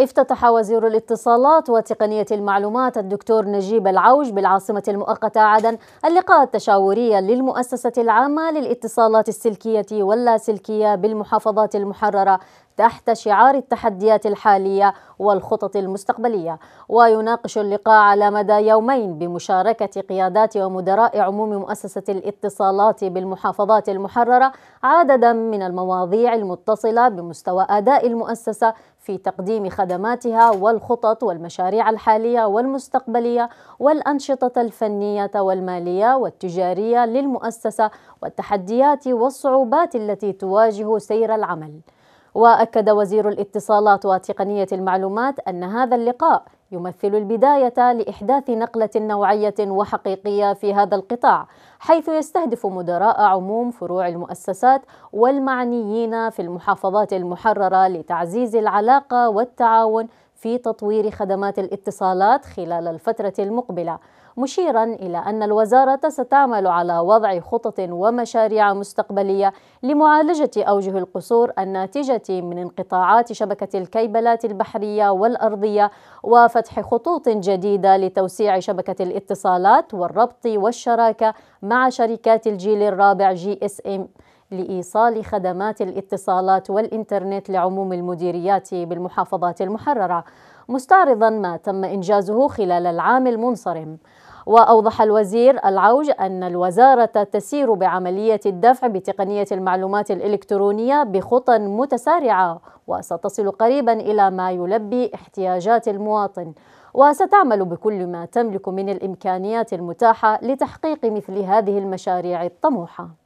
افتتح وزير الاتصالات وتقنية المعلومات الدكتور نجيب العوج بالعاصمة المؤقتة عدن اللقاء التشاوري للمؤسسة العامة للاتصالات السلكية واللاسلكية بالمحافظات المحررة تحت شعار التحديات الحالية والخطط المستقبلية ويناقش اللقاء على مدى يومين بمشاركة قيادات ومدراء عموم مؤسسة الاتصالات بالمحافظات المحررة عددا من المواضيع المتصلة بمستوى أداء المؤسسة في تقديم خدماتها والخطط والمشاريع الحالية والمستقبلية والأنشطة الفنية والمالية والتجارية للمؤسسة والتحديات والصعوبات التي تواجه سير العمل وأكد وزير الاتصالات وتقنية المعلومات أن هذا اللقاء يمثل البداية لإحداث نقلة نوعية وحقيقية في هذا القطاع، حيث يستهدف مدراء عموم فروع المؤسسات والمعنيين في المحافظات المحررة لتعزيز العلاقة والتعاون في تطوير خدمات الاتصالات خلال الفترة المقبلة، مشيرا إلى أن الوزارة ستعمل على وضع خطط ومشاريع مستقبلية لمعالجة أوجه القصور الناتجة من انقطاعات شبكة الكيبلات البحرية والأرضية وفتح وفتح خطوط جديدة لتوسيع شبكة الاتصالات والربط والشراكة مع شركات الجيل الرابع جي اس ام لإيصال خدمات الاتصالات والإنترنت لعموم المديريات بالمحافظات المحررة مستعرضا ما تم إنجازه خلال العام المنصرم وأوضح الوزير العوج أن الوزارة تسير بعملية الدفع بتقنية المعلومات الإلكترونية بخطى متسارعة وستصل قريبا إلى ما يلبي احتياجات المواطن وستعمل بكل ما تملك من الإمكانيات المتاحة لتحقيق مثل هذه المشاريع الطموحة